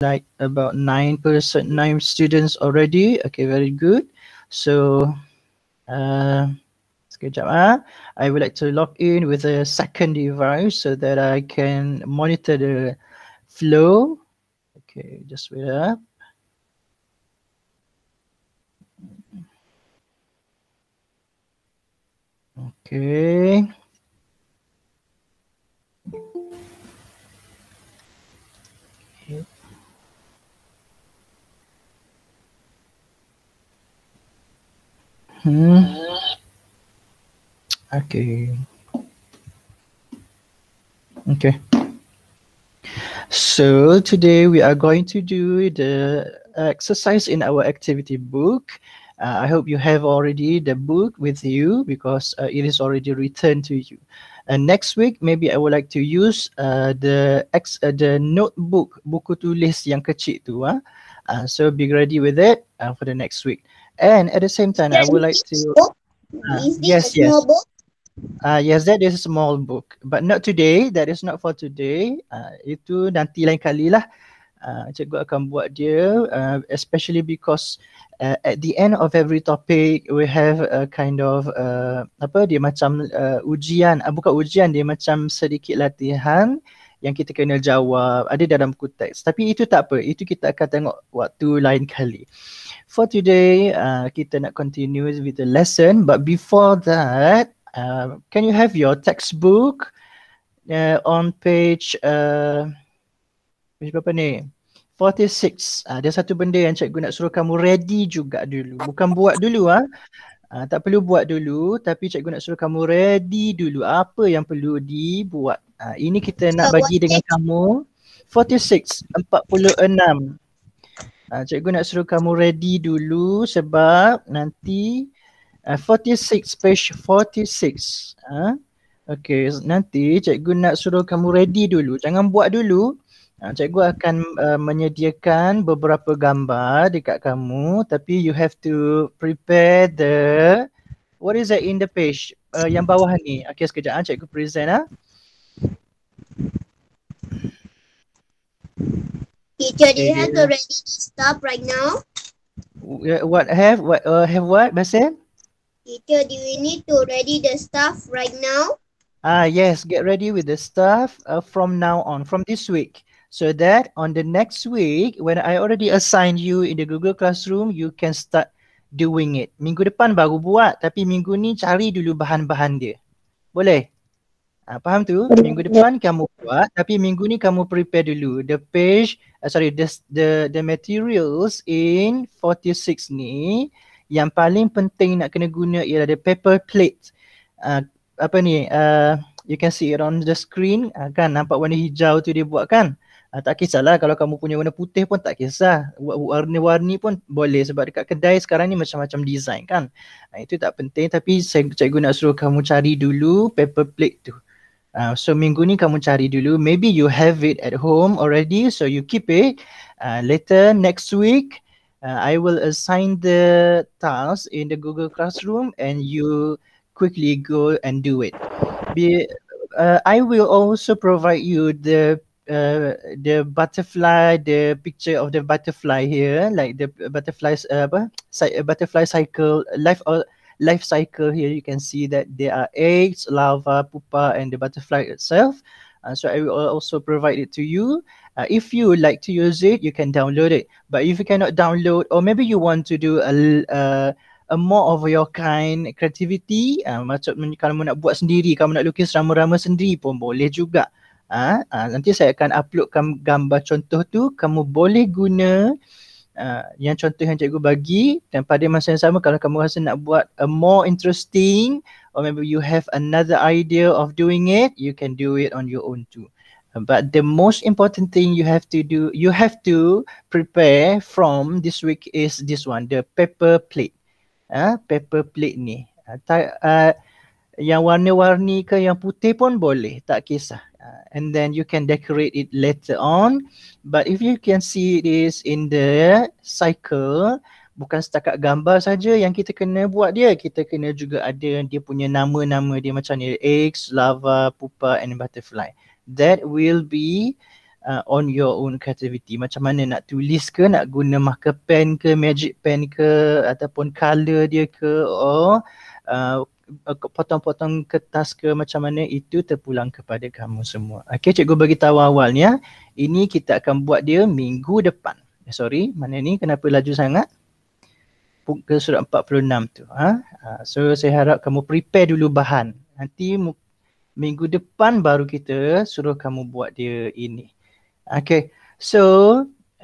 like about nine percent, nine students already okay very good so uh sekejap ah i would like to log in with a second device so that i can monitor the flow okay just wait up ah. okay Hmm. Okay. Okay. So today we are going to do the exercise in our activity book. Uh, I hope you have already the book with you because uh, it is already returned to you. Uh, next week, maybe I would like to use uh, the ex uh, the notebook, buku tulis yang kecil tu. Ah. Uh, so be ready with it for the next week. And at the same time, yes, I would like to. Uh, yes, yes. Ah, Uh, yes, that is a small book, but not today. That is not for today. Uh, itu nanti lain kali lah. Uh, cikgu akan buat dia, uh, especially because uh, at the end of every topic we have a kind of uh, apa dia macam uh, ujian, uh, bukan ujian dia macam sedikit latihan. Uh, yang kita kena jawab ada dalam buku teks tapi itu tak apa itu kita akan tengok waktu lain kali for today uh, kita nak continue with the lesson but before that uh, can you have your textbook uh, on page uh, page berapa ni 46 ada uh, satu benda yang cikgu nak suruh kamu ready juga dulu bukan buat dulu ah huh? Uh, tak perlu buat dulu tapi cikgu nak suruh kamu ready dulu apa yang perlu dibuat. Uh, ini kita nak bagi dengan kamu 46, 46. Uh, cikgu nak suruh kamu ready dulu sebab nanti uh, ah, 46 page 46. Uh, okay nanti cikgu nak suruh kamu ready dulu. Jangan buat dulu Ha, cikgu akan uh, menyediakan beberapa gambar dekat kamu tapi you have to prepare the what is it in the page uh, yang bawah ni okey sekejap ah cikgu present ah teacher do you have to ready the stuff right now uh, what have what uh, have what basil teacher do you need to ready the stuff right now ah yes get ready with the stuff uh, from now on from this week so that on the next week when I already assign you in the Google Classroom, you can start doing it. Minggu depan baru buat, tapi minggu ni cari dulu bahan-bahan dia. Boleh? Ha, faham tu? Minggu depan kamu buat, tapi minggu ni kamu prepare dulu the page, uh, sorry the the the materials in 46 ni. Yang paling penting nak kena guna ialah the paper plate. Uh, apa ni? Uh, you can see it on the screen. Uh, kan nampak warna hijau tu dia buat kan? Ha, tak kisahlah kalau kamu punya warna putih pun tak kisah. Warna-warni pun boleh sebab dekat kedai sekarang ni macam-macam design kan. Ha, itu tak penting tapi saya cikgu nak suruh kamu cari dulu paper plate tu. Ha, so minggu ni kamu cari dulu. Maybe you have it at home already so you keep it. Ha, later next week uh, I will assign the task in the Google Classroom and you quickly go and do it. Be, uh, I will also provide you the Uh, the butterfly the picture of the butterfly here eh? like the butterflies uh, apa Cy- uh, butterfly cycle life or uh, life cycle here you can see that there are eggs larva pupa and the butterfly itself uh, so i will also provide it to you uh, if you like to use it you can download it but if you cannot download or maybe you want to do a uh, A more of your kind creativity uh, Macam kalau kamu nak buat sendiri Kamu nak lukis rama-rama sendiri pun boleh juga uh, Ha, ha, nanti saya akan uploadkan gambar contoh tu. Kamu boleh guna ha, yang contoh yang cikgu bagi dan pada masa yang sama kalau kamu rasa nak buat a more interesting or maybe you have another idea of doing it, you can do it on your own too. But the most important thing you have to do, you have to prepare from this week is this one, the paper plate. Ha, paper plate ni. Ha, uh, yang warna-warni ke yang putih pun boleh tak kisah uh, and then you can decorate it later on but if you can see this in the cycle bukan setakat gambar saja yang kita kena buat dia kita kena juga ada dia punya nama-nama dia macam ni eggs lava pupa and butterfly that will be uh, on your own creativity macam mana nak tulis ke nak guna marker pen ke magic pen ke ataupun color dia ke or uh, Eh, potong-potong kertas ke macam mana itu terpulang kepada kamu semua. Okey cikgu bagi tahu awalnya ini kita akan buat dia minggu depan. Eh, sorry, mana ni kenapa laju sangat? Ke surat 46 tu. Ha? ha? So saya harap kamu prepare dulu bahan. Nanti minggu depan baru kita suruh kamu buat dia ini. Okey. So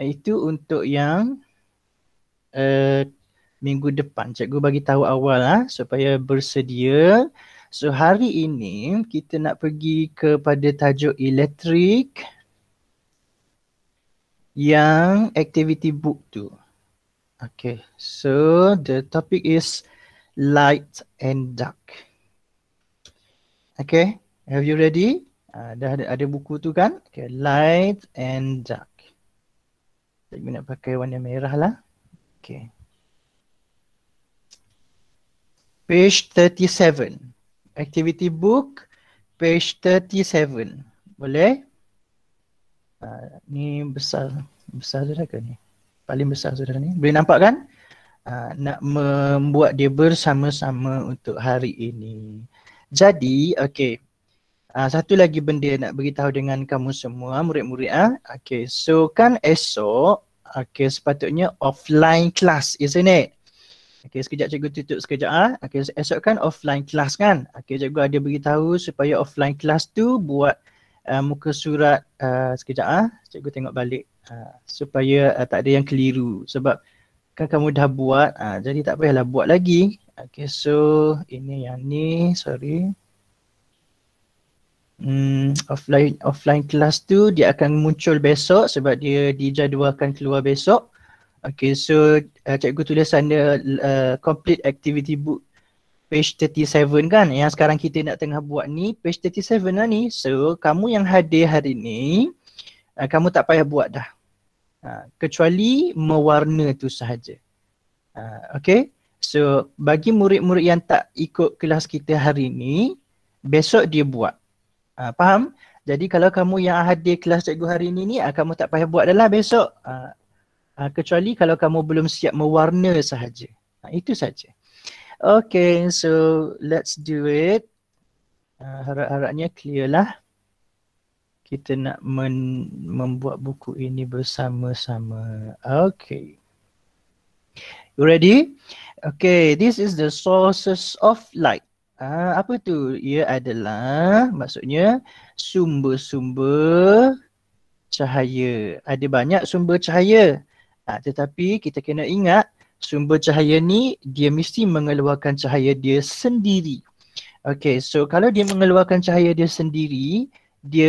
itu untuk yang uh, minggu depan. Cikgu bagi tahu awal ha, supaya bersedia. So hari ini kita nak pergi kepada tajuk elektrik yang activity book tu. Okay, so the topic is light and dark. Okay, have you ready? Uh, dah ada, ada buku tu kan? Okay, light and dark. Saya nak pakai warna merah lah. Okay. page 37 activity book page 37 boleh uh, ni besar besar sudah ke ni paling besar sudah ni boleh nampak kan uh, nak membuat dia bersama-sama untuk hari ini jadi okay uh, ah, satu lagi benda nak beritahu dengan kamu semua murid-murid ah okay. so kan esok okay sepatutnya offline class isn't it Okey sekejap cikgu tutup sekejap ah. Ha? Okey esok kan offline kelas kan. Okey cikgu ada bagi tahu supaya offline kelas tu buat uh, muka surat uh, sekejap ah. Ha? Cikgu tengok balik uh, supaya uh, tak ada yang keliru sebab kan kamu dah buat uh, jadi tak payahlah buat lagi. Okey so ini yang ni sorry. Hmm, offline offline kelas tu dia akan muncul besok sebab dia dijadualkan keluar besok. Okay, so uh, cikgu tulis sana uh, complete activity book page 37 kan yang sekarang kita nak tengah buat ni page 37 lah ni so kamu yang hadir hari ni uh, kamu tak payah buat dah uh, kecuali mewarna tu sahaja uh, okay so bagi murid-murid yang tak ikut kelas kita hari ni besok dia buat uh, faham jadi kalau kamu yang hadir kelas cikgu hari ni ni uh, kamu tak payah buat dah lah besok uh, Ha, kecuali kalau kamu belum siap mewarna sahaja. Ha, itu saja. Okay, so let's do it. Ha, harap-harapnya clear lah. Kita nak men- membuat buku ini bersama-sama. Okay. You ready? Okay, this is the sources of light. Ha, apa tu? Ia adalah maksudnya sumber-sumber cahaya. Ada banyak sumber cahaya. Ha, tetapi kita kena ingat sumber cahaya ni dia mesti mengeluarkan cahaya dia sendiri. Okay, so kalau dia mengeluarkan cahaya dia sendiri, dia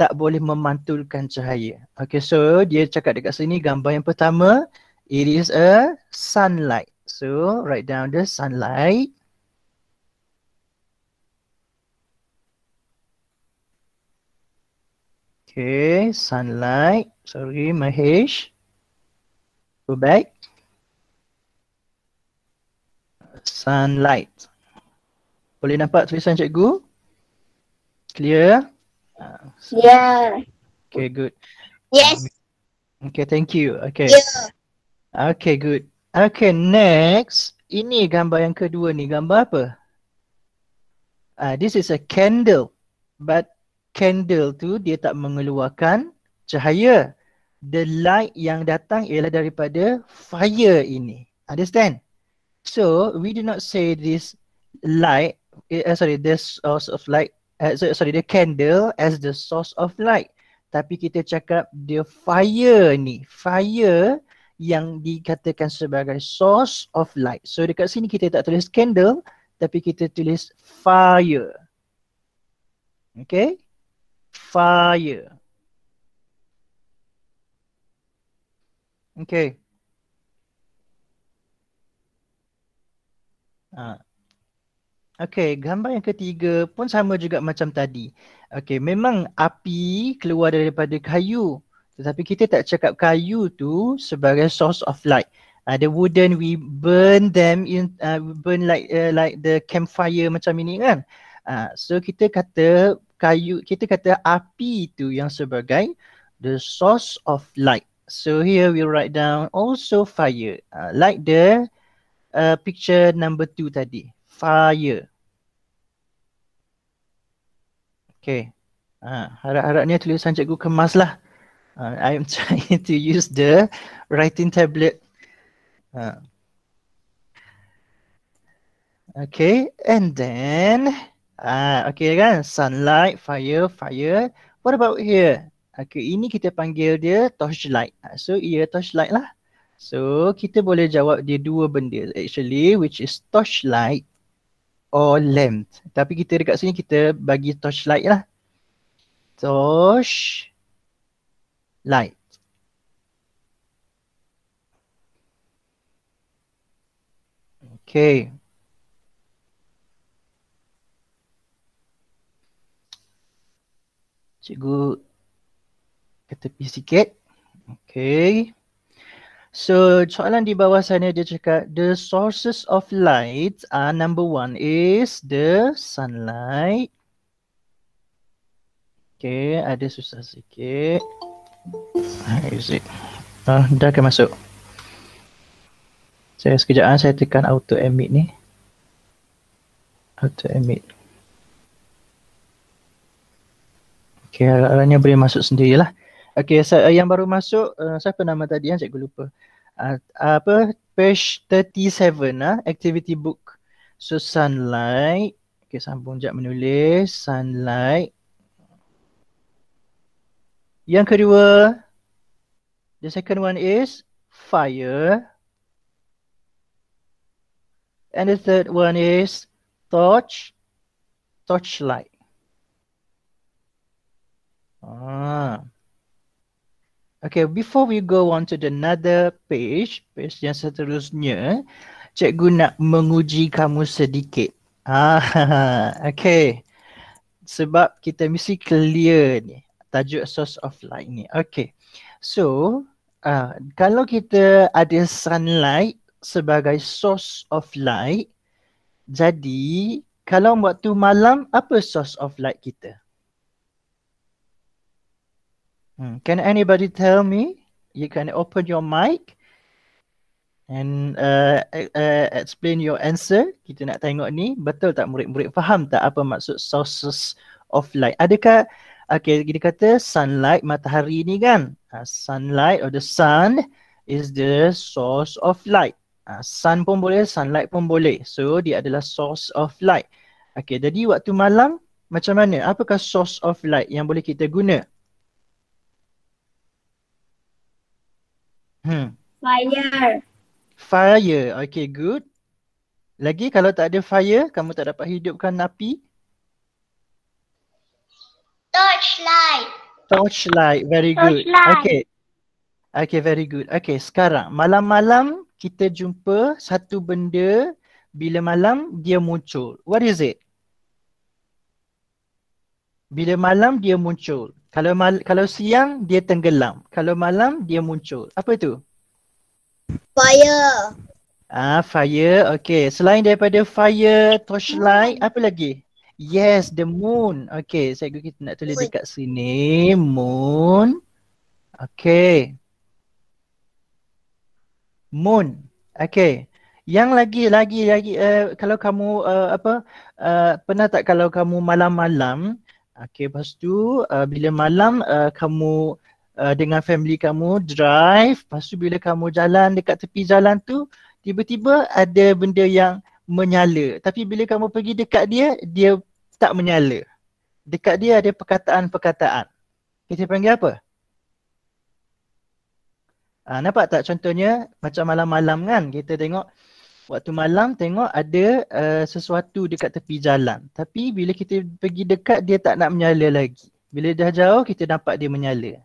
tak boleh memantulkan cahaya. Okay, so dia cakap dekat sini gambar yang pertama, it is a sunlight. So, write down the sunlight. Okay, sunlight. Sorry, Mahesh. Go back. Sunlight. Boleh nampak tulisan cikgu? Clear? Yeah. Okay, good. Yes. Okay, thank you. Okay. Yeah. Okay, good. Okay, next. Ini gambar yang kedua ni. Gambar apa? Ah, uh, This is a candle. But candle tu dia tak mengeluarkan cahaya the light yang datang ialah daripada fire ini. Understand? So, we do not say this light, uh, sorry, the source of light, uh, sorry, the candle as the source of light. Tapi kita cakap the fire ni. Fire yang dikatakan sebagai source of light. So, dekat sini kita tak tulis candle, tapi kita tulis fire. Okay? Fire. Okay. Ah. Okay, gambar yang ketiga pun sama juga macam tadi. Okay, memang api keluar daripada kayu. Tetapi kita tak cakap kayu tu sebagai source of light. Uh, the wooden, we burn them in, uh, burn like uh, like the campfire macam ini kan. Uh, so kita kata kayu, kita kata api tu yang sebagai the source of light. So here we write down also fire. Uh, like the uh, picture number two tadi. Fire. Okay. Uh, harap-harapnya tulisan cikgu kemas lah. Uh, am trying to use the writing tablet. Uh. Okay. And then. Uh, okay kan. Sunlight, fire, fire. What about here? Okay, ini kita panggil dia torchlight. So, ia torchlight lah. So, kita boleh jawab dia dua benda actually which is torchlight or lamp. Tapi kita dekat sini kita bagi torchlight lah. Torch light. Okay. Cikgu ke tepi sikit. Okay. So soalan di bawah sana dia cakap the sources of light are number one is the sunlight. Okay, ada susah sikit. How is it? Ah, dah akan masuk. Saya sekejap ah, saya tekan auto emit ni. Auto emit. Okay, agak-agaknya boleh masuk sendirilah. lah. Okay, so, uh, eh, yang baru masuk, uh, siapa nama tadi yang cikgu lupa? Uh, apa? Page 37, uh, ah, activity book. So, sunlight. Okay, sambung jap menulis. Sunlight. Yang kedua, the second one is fire. And the third one is torch, torchlight. Ah. Okay, before we go on to the another page, page yang seterusnya, cikgu nak menguji kamu sedikit. Ah, okay. Sebab kita mesti clear ni, tajuk source of light ni. Okay, so uh, kalau kita ada sunlight sebagai source of light, jadi kalau waktu malam, apa source of light kita? Hmm. Can anybody tell me? You can open your mic and uh, e, uh, explain your answer. Kita nak tengok ni betul tak murid-murid faham tak apa maksud sources of light? Adakah okay kita kata sunlight matahari ni kan? Uh, sunlight or the sun is the source of light. Uh, sun pun boleh, sunlight pun boleh. So dia adalah source of light. Okay, jadi waktu malam macam mana? Apakah source of light yang boleh kita guna? Hmm. Fire. Fire. Okay, good. Lagi kalau tak ada fire, kamu tak dapat hidupkan api. Torchlight. Torchlight. Very good. Torchlight. Okay. Okay, very good. Okay, sekarang malam-malam kita jumpa satu benda bila malam dia muncul. What is it? Bila malam dia muncul. Kalau mal- kalau siang dia tenggelam, kalau malam dia muncul. Apa itu? Fire. Ah, fire. Okay. Selain daripada fire, torchlight, apa lagi? Yes, the moon. Okay, saya so, kita nak tulis dekat sini. Moon. Okay. Moon. Okay. Yang lagi, lagi, lagi. Uh, kalau kamu uh, apa uh, pernah tak kalau kamu malam-malam Okay, lepas tu uh, bila malam uh, kamu uh, dengan family kamu drive, lepas tu bila kamu jalan dekat tepi jalan tu, tiba-tiba ada benda yang menyala. Tapi bila kamu pergi dekat dia, dia tak menyala. Dekat dia ada perkataan-perkataan. Kita panggil apa? Ha, nampak tak contohnya macam malam-malam kan kita tengok waktu malam tengok ada uh, sesuatu dekat tepi jalan tapi bila kita pergi dekat dia tak nak menyala lagi bila dah jauh kita nampak dia menyala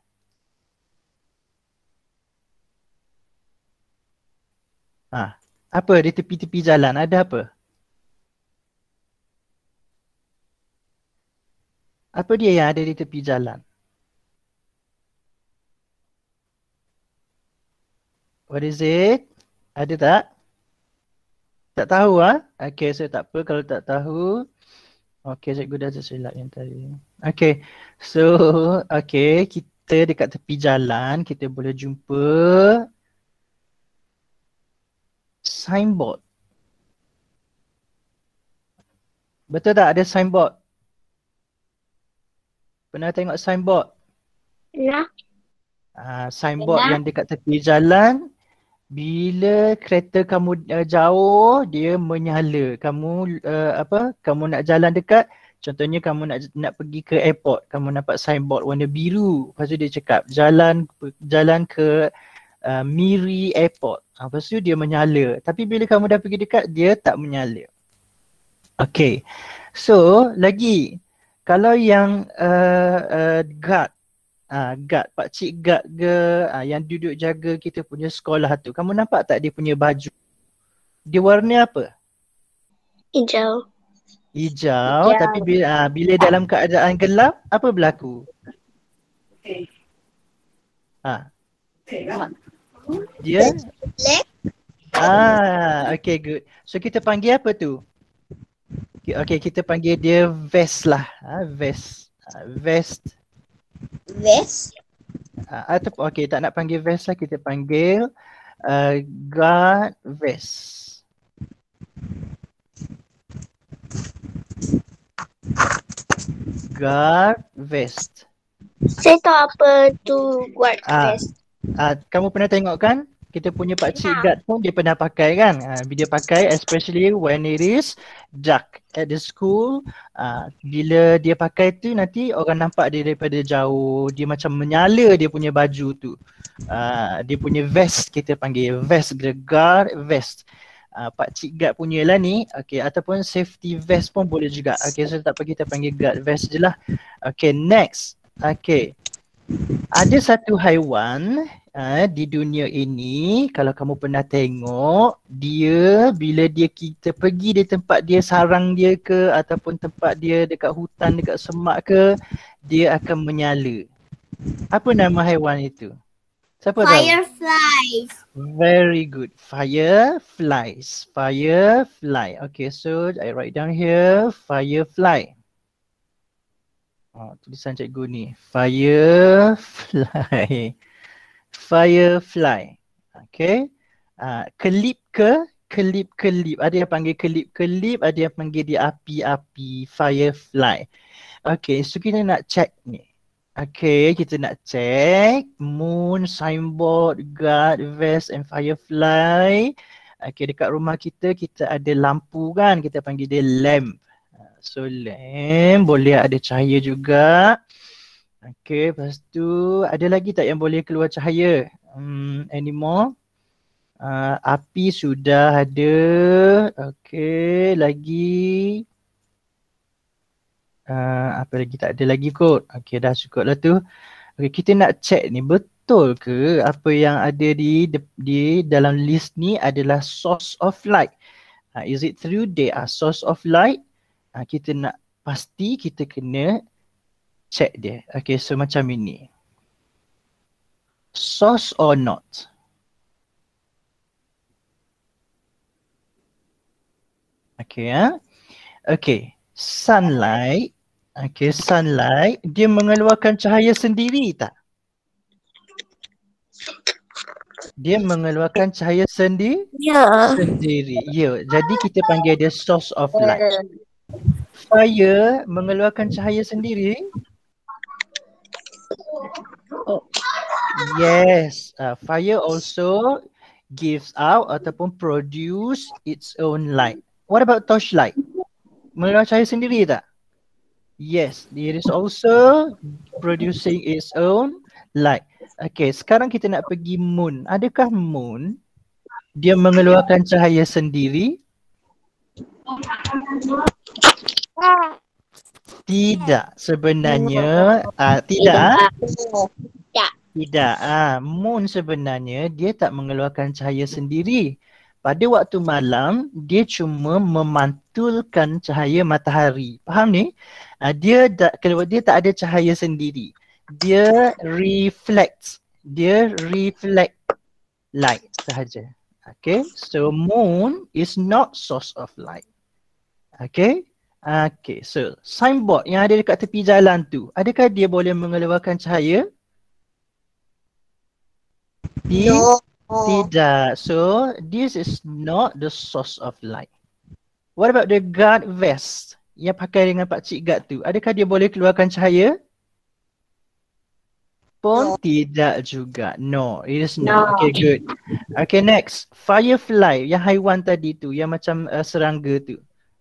ha apa di tepi-tepi jalan ada apa apa dia yang ada di tepi jalan what is it ada tak tak tahu ah. Ha? Okey, so tak apa kalau tak tahu. Okey, cikgu dah tersilap yang tadi. Okey. So, okey, kita dekat tepi jalan kita boleh jumpa signboard. Betul tak ada signboard? Pernah tengok signboard? Ya. Ah, uh, signboard ya. yang dekat tepi jalan bila kereta kamu uh, jauh dia menyala kamu uh, apa kamu nak jalan dekat contohnya kamu nak nak pergi ke airport kamu nampak signboard warna biru lepas tu dia cakap jalan jalan ke uh, Miri Airport ah, lepas tu dia menyala tapi bila kamu dah pergi dekat dia tak menyala okay so lagi kalau yang uh, uh, guard uh, guard, pakcik guard ke uh, yang duduk jaga kita punya sekolah tu. Kamu nampak tak dia punya baju? Dia warna apa? Hijau. Hijau, Hijau. tapi bila, uh, bila dalam keadaan gelap, apa berlaku? Okay. Ha. Dia? Ah, okay good. So kita panggil apa tu? Okay, kita panggil dia vest lah. Ha, vest. Ha, vest. Ves. Uh, ah, ataupun okey tak nak panggil Ves lah kita panggil uh, God Ves. Guard vest. Saya tahu apa tu guard ah, vest. Ah, uh, kamu pernah tengok kan kita punya pak cik yeah. guard pun dia pernah pakai kan uh, dia pakai especially when it is dark at the school uh, bila dia pakai tu nanti orang nampak dia daripada jauh dia macam menyala dia punya baju tu uh, dia punya vest kita panggil vest guard vest uh, pak cik guard punya lah ni okey ataupun safety vest pun boleh juga okey so tak apa kita panggil guard vest je lah okey next okey ada satu haiwan eh, di dunia ini kalau kamu pernah tengok dia bila dia kita pergi di tempat dia sarang dia ke ataupun tempat dia dekat hutan dekat semak ke dia akan menyala. Apa nama haiwan itu? Siapa Fire tahu? Fireflies. Very good. Fireflies. Firefly. Okay, so I write down here. Firefly. Oh, tulisan cikgu ni. Firefly firefly. Okay. Uh, kelip ke? Kelip-kelip. Ada yang panggil kelip-kelip, ada yang panggil dia api-api, firefly. Okay, so kita nak check ni. Okay, kita nak check moon, signboard, guard, vest and firefly. Okay, dekat rumah kita, kita ada lampu kan? Kita panggil dia lamp. Ah, so, lamp boleh ada cahaya juga. Okay, lepas tu ada lagi tak yang boleh keluar cahaya? Hmm, more? Uh, ah, api sudah ada. Okay, lagi. Uh, apa lagi tak ada lagi kot. Okay, dah cukup lah tu. Okay, kita nak check ni betul ke apa yang ada di di dalam list ni adalah source of light. Uh, is it true they are source of light? Uh, kita nak pasti kita kena check dia. Okay, so macam ini. Source or not? Okay, ya. Ha? Okay, sunlight. Okay, sunlight. Dia mengeluarkan cahaya sendiri tak? Dia mengeluarkan cahaya sendi- yeah. sendiri. Ya. Yeah. Jadi kita panggil dia source of light. Ya. Fire mengeluarkan cahaya sendiri. Oh, Yes, uh, fire also gives out ataupun produce its own light. What about torchlight? Menerang cahaya sendiri tak? Yes, it is also producing its own light. Okay, sekarang kita nak pergi moon. Adakah moon dia mengeluarkan cahaya sendiri? Ah. Tidak sebenarnya uh, tidak. Ah. Ah, tidak. Tidak. Uh, moon sebenarnya dia tak mengeluarkan cahaya sendiri. Pada waktu malam dia cuma memantulkan cahaya matahari. Faham ni? Uh, dia tak kalau dia tak ada cahaya sendiri. Dia reflect. Dia reflect light sahaja. Okay, so moon is not source of light. Okay, Okay, so signboard yang ada dekat tepi jalan tu, adakah dia boleh mengeluarkan cahaya? No. Tidak. So, this is not the source of light. What about the guard vest yang pakai dengan Pak Cik Guard tu? Adakah dia boleh keluarkan cahaya? Pun no. tidak juga. No, it is not. No. Okay, good. Okay, next. Firefly yang haiwan tadi tu, yang macam uh, serangga tu.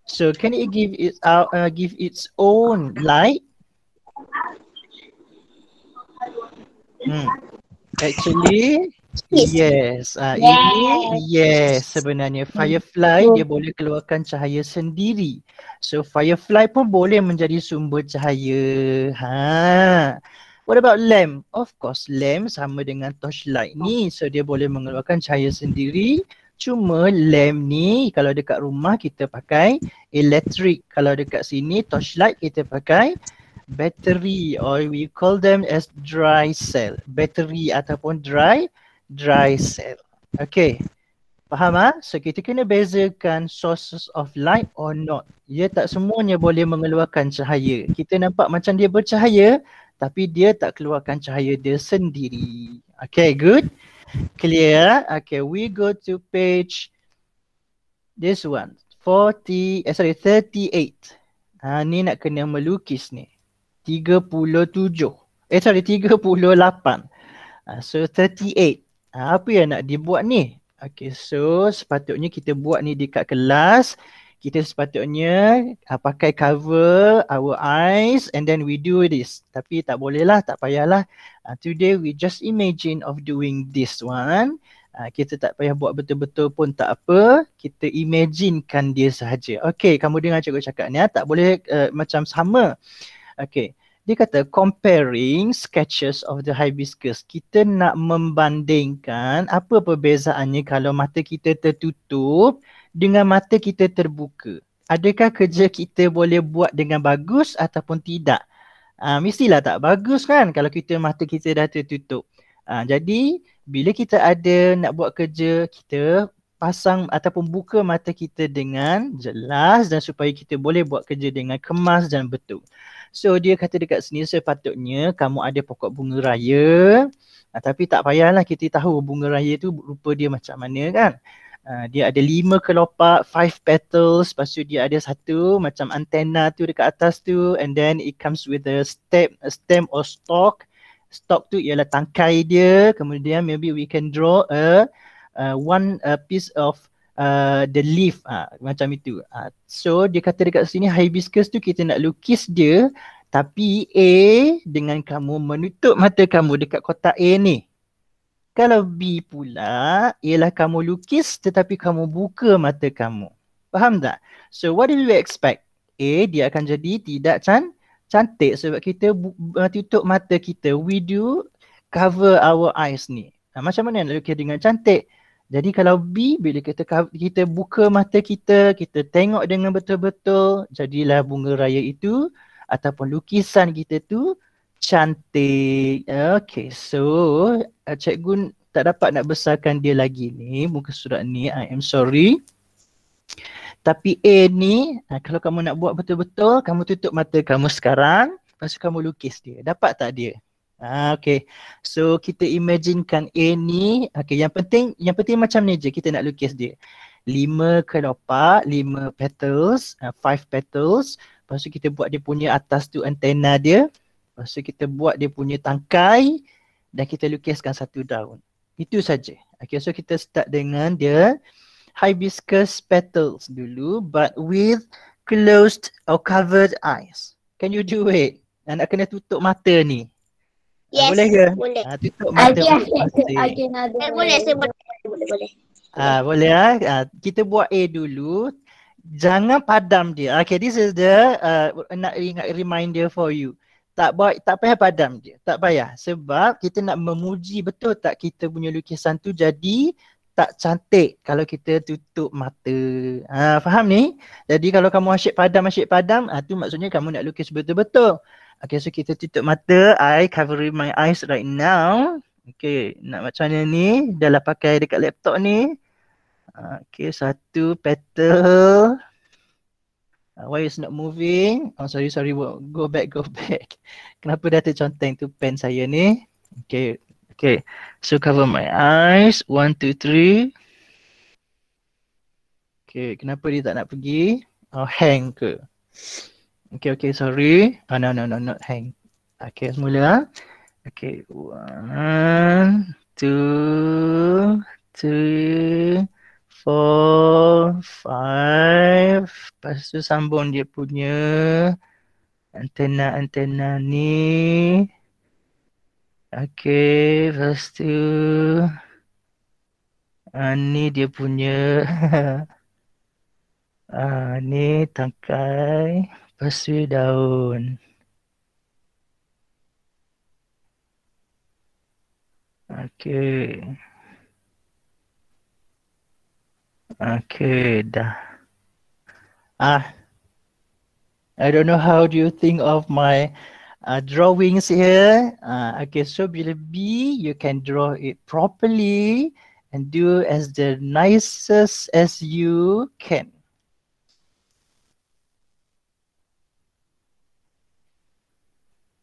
So can it give it out, uh, uh, give its own light? Hmm. Actually, yes. Ah, uh, yes. ini yes. Sebenarnya firefly dia boleh keluarkan cahaya sendiri. So firefly pun boleh menjadi sumber cahaya. Ha. What about lamp? Of course, lamp sama dengan torchlight ni. So dia boleh mengeluarkan cahaya sendiri. Cuma lamp ni kalau dekat rumah kita pakai electric. Kalau dekat sini torchlight kita pakai battery or we call them as dry cell. Battery ataupun dry dry cell. Okay. Faham ah? So kita kena bezakan sources of light or not. Ia ya tak semuanya boleh mengeluarkan cahaya. Kita nampak macam dia bercahaya tapi dia tak keluarkan cahaya dia sendiri. Okay good clear. Ah? Okay, we go to page this one. 40, eh, sorry, 38. Ha, ah, ni nak kena melukis ni. 37. Eh, sorry, 38. Ha, ah, so, 38. Ha, apa yang nak dibuat ni? Okay, so sepatutnya kita buat ni dekat kelas kita sepatutnya uh, pakai cover our eyes and then we do this. Tapi tak bolehlah, tak payahlah. Uh, ha, today we just imagine of doing this one. Uh, kita tak payah buat betul-betul pun tak apa. Kita imaginekan dia sahaja. Okay, kamu dengar cikgu cakap ni. ya? Tak boleh uh, macam sama. Okay, dia kata comparing sketches of the hibiscus. Kita nak membandingkan apa perbezaannya kalau mata kita tertutup dengan mata kita terbuka. Adakah kerja kita boleh buat dengan bagus ataupun tidak? Uh, mestilah tak bagus kan kalau kita mata kita dah tertutup. Uh, jadi bila kita ada nak buat kerja, kita pasang ataupun buka mata kita dengan jelas dan supaya kita boleh buat kerja dengan kemas dan betul. So dia kata dekat sini sepatutnya kamu ada pokok bunga raya uh, tapi tak payahlah kita tahu bunga raya tu rupa dia macam mana kan. Ah, dia ada lima kelopak, five petals, lepas tu dia ada satu macam antena tu dekat atas tu and then it comes with the stem, stem or stalk. Stalk tu ialah tangkai dia, kemudian maybe we can draw a, a one a piece of uh, the leaf ha, macam itu. Ha. So dia kata dekat sini hibiscus tu kita nak lukis dia tapi A dengan kamu menutup mata kamu dekat kotak A ni. Kalau B pula ialah kamu lukis tetapi kamu buka mata kamu. Faham tak? So what do you expect? A dia akan jadi tidak can cantik sebab kita uh, tutup mata kita. We do cover our eyes ni. Nah, ha, macam mana nak lukis dengan cantik? Jadi kalau B bila kita kita buka mata kita, kita tengok dengan betul-betul, jadilah bunga raya itu ataupun lukisan kita tu cantik. Okay, so uh, cikgu tak dapat nak besarkan dia lagi ni. Muka surat ni, I am sorry. Tapi A ni, uh, kalau kamu nak buat betul-betul, kamu tutup mata kamu sekarang. Lepas kamu lukis dia. Dapat tak dia? Ah, okay. So kita imaginekan A ni. Okay, yang penting yang penting macam ni je kita nak lukis dia. Lima kelopak, lima petals, uh, five petals. Lepas tu kita buat dia punya atas tu antena dia. Lepas tu kita buat dia punya tangkai dan kita lukiskan satu daun. Itu saja. Okay, so kita start dengan dia hibiscus petals dulu but with closed or covered eyes. Can you do it? Dan nak kena tutup mata ni. Ah, yes, ah, boleh ke? Boleh. Ah, tutup mata. Okay, okay. Eh, boleh, boleh, boleh. boleh. Ah, boleh ah. ah. Kita buat A dulu. Jangan padam dia. Okay, this is the uh, nak ingat reminder for you tak buat tak payah padam dia tak payah sebab kita nak memuji betul tak kita punya lukisan tu jadi tak cantik kalau kita tutup mata. Ha, faham ni? Jadi kalau kamu asyik padam, asyik padam, ha, tu maksudnya kamu nak lukis betul-betul. Okay, so kita tutup mata. I cover my eyes right now. Okay, nak macam mana ni? Dah lah pakai dekat laptop ni. Ha, okay, satu petal uh, why is not moving oh sorry sorry go back go back kenapa dah terconteng tu pen saya ni okay okay so cover my eyes one two three okay kenapa dia tak nak pergi oh hang ke okay okay sorry oh, no no no not hang okay semula okay one two three four, five. Lepas tu sambung dia punya antena-antena ni. Okay, lepas tu uh, ni dia punya uh, ni tangkai lepas tu daun. Okay. Okay, dah. Ah, I don't know how do you think of my uh, drawings here. Uh, okay, so bila B, you can draw it properly and do as the nicest as you can.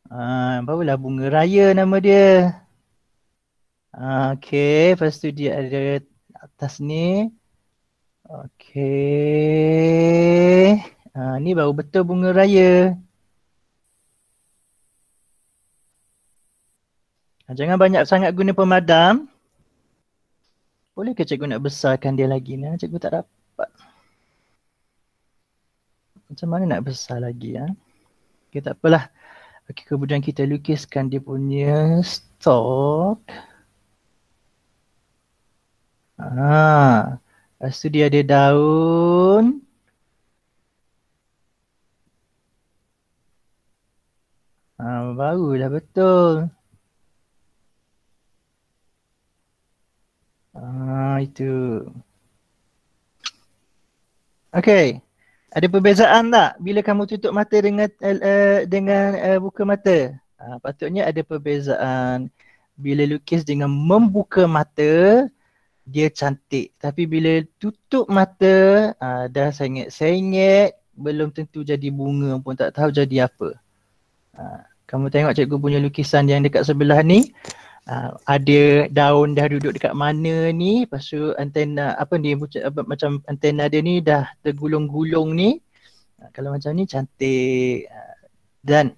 Ah, uh, lah bunga raya nama dia. Uh, okay, lepas tu dia ada atas ni. Okay. Uh, ah, ni baru betul bunga raya. Ah, jangan banyak sangat guna pemadam. Boleh ke cikgu nak besarkan dia lagi ni? Ah, cikgu tak dapat. Macam mana nak besar lagi ya? Okay, tak apalah. Okay, kemudian kita lukiskan dia punya stok. Ah, Lepas tu dia ada daun. Ha, baru dah betul. Ah itu. Okay. Ada perbezaan tak bila kamu tutup mata dengan uh, dengan uh, buka mata? Ha, patutnya ada perbezaan bila lukis dengan membuka mata dia cantik tapi bila tutup mata uh, dah sengit-sengit belum tentu jadi bunga pun tak tahu jadi apa uh, kamu tengok cikgu punya lukisan yang dekat sebelah ni uh, ada daun dah duduk dekat mana ni lepas tu antena apa ni macam antena dia ni dah tergulung-gulung ni uh, kalau macam ni cantik uh, dan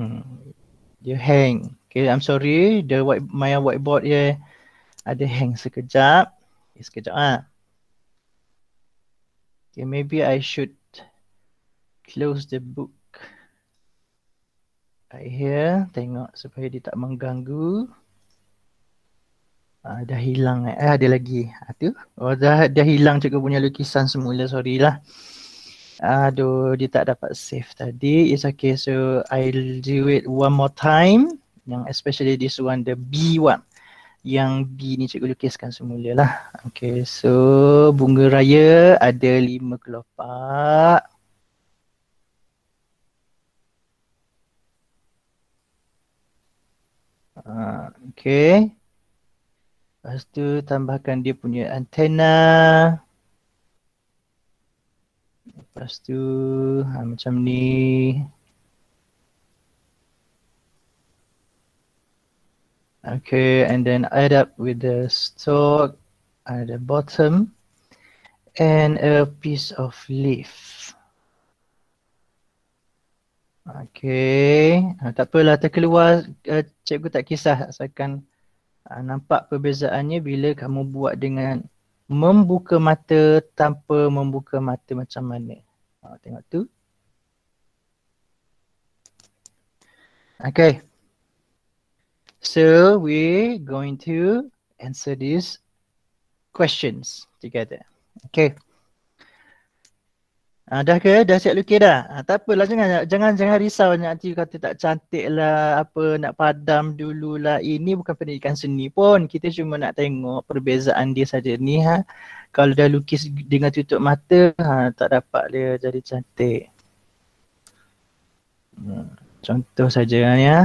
Hmm. Dia hang. Okay, I'm sorry. The white, my whiteboard dia ada hang sekejap. Okay, eh, sekejap lah. Okay, maybe I should close the book right here. Tengok supaya dia tak mengganggu. Uh, dah hilang eh. ada ah, lagi. Ah, tu. Oh, dah, dah hilang cikgu punya lukisan semula. Sorry lah. Aduh, dia tak dapat save tadi. It's okay. So, I'll do it one more time. Yang especially this one, the B one. Yang B ni cikgu lukiskan semula lah. Okay, so bunga raya ada lima kelopak. Uh, okay. Lepas tu tambahkan dia punya antena. Lepas tu ha, macam ni Okay and then add up with the stalk at the bottom and a piece of leaf Okay, ha, tak apalah terkeluar eh, cikgu tak kisah asalkan uh, nampak perbezaannya bila kamu buat dengan membuka mata tanpa membuka mata macam mana? Ha, tengok tu. Okay. So we going to answer these questions together. Okay. Ha, dah ke? Dah siap lukis dah? Ha, tak apalah jangan, jangan jangan risau nanti kata tak cantik lah apa nak padam dulu lah ini bukan pendidikan seni pun kita cuma nak tengok perbezaan dia saja ni ha kalau dah lukis dengan tutup mata ha, tak dapat dia jadi cantik hmm, contoh saja ya